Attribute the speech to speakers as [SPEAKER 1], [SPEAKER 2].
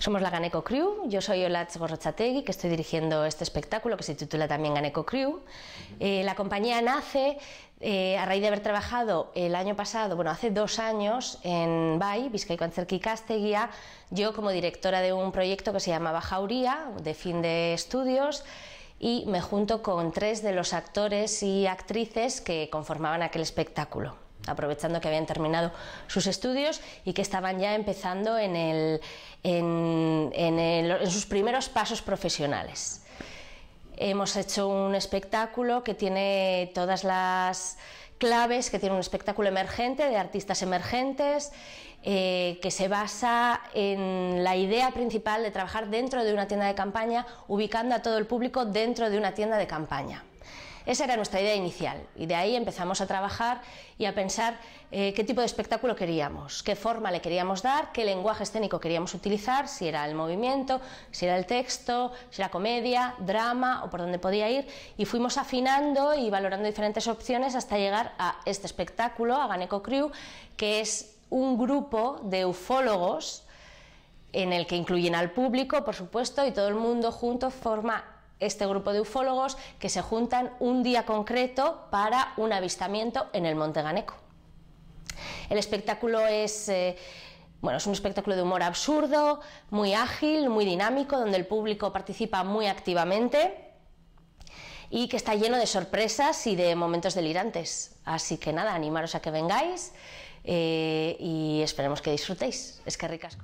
[SPEAKER 1] Somos la Ganeco Crew, yo soy Olatz Gorrochategui, que estoy dirigiendo este espectáculo que se titula también Ganeco Crew. Eh, la compañía nace eh, a raíz de haber trabajado el año pasado, bueno, hace dos años en BAI, Biscay Antzerki Casteguía, yo como directora de un proyecto que se llamaba Jauría, de fin de estudios, y me junto con tres de los actores y actrices que conformaban aquel espectáculo aprovechando que habían terminado sus estudios y que estaban ya empezando en, sus primeros pasos profesionales. Hemos hecho un espectáculo que tiene todas las claves, que tiene un espectáculo emergente de artistas emergentes, eh, que se basa en la idea principal de trabajar dentro de una tienda de campaña, ubicando a todo el público dentro de una tienda de campaña. Esa era nuestra idea inicial y de ahí empezamos a trabajar y a pensar eh, qué tipo de espectáculo queríamos, qué forma le queríamos dar, qué lenguaje escénico queríamos utilizar, si era el movimiento, si era el texto, si era comedia, drama o por dónde podía ir y fuimos afinando y valorando diferentes opciones hasta llegar a este espectáculo, a Ganeco Crew, que es un grupo de ufólogos en el que incluyen al público, por supuesto, y todo el mundo junto forma este grupo de ufólogos que se juntan un día concreto para un avistamiento en el Monte Ganeco. El espectáculo es... Eh, bueno, es un espectáculo de humor absurdo, muy ágil, muy dinámico, donde el público participa muy activamente y que está lleno de sorpresas y de momentos delirantes. Así que nada, animaros a que vengáis eh, y esperemos que disfrutéis. Es que ricas